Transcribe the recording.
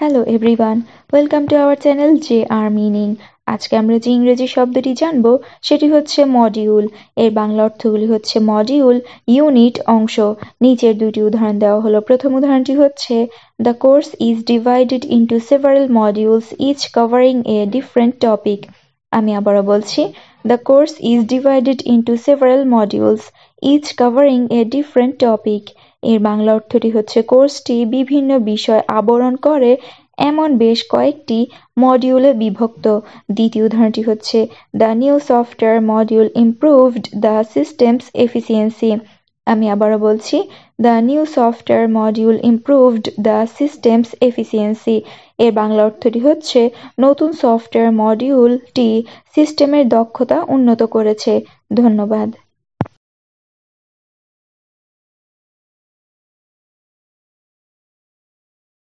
Hello everyone welcome to our channel J R meaning আজকে আমরা যে ইংরেজি শব্দটি জানব সেটি হচ্ছে মডিউল এর বাংলা অর্থগুলি হচ্ছে মডিউল ইউনিট অংশ নিচের দুটি উদাহরণ দেওয়া হলো প্রথম উদাহরণটি হচ্ছে the course is divided into several modules each covering a different topic আমি আবারও বলছি The course is divided into several modules, each covering a different topic. এর বাংলা অর্থটি হচ্ছে কোর্সটি বিভিন্ন বিষয় আবরণ করে এমন বেশ কয়েকটি মডিউলে বিভক্ত দ্বিতীয় উদাহরণটি হচ্ছে the new software module improved the system's efficiency আমি আবারও বলছি the new software module improved the system's efficiency এর বাংলা অর্থটি হচ্ছে নতুন সফটওয়্যার মডিউলটি সিস্টেমের দক্ষতা উন্নত করেছে ধন্যবাদ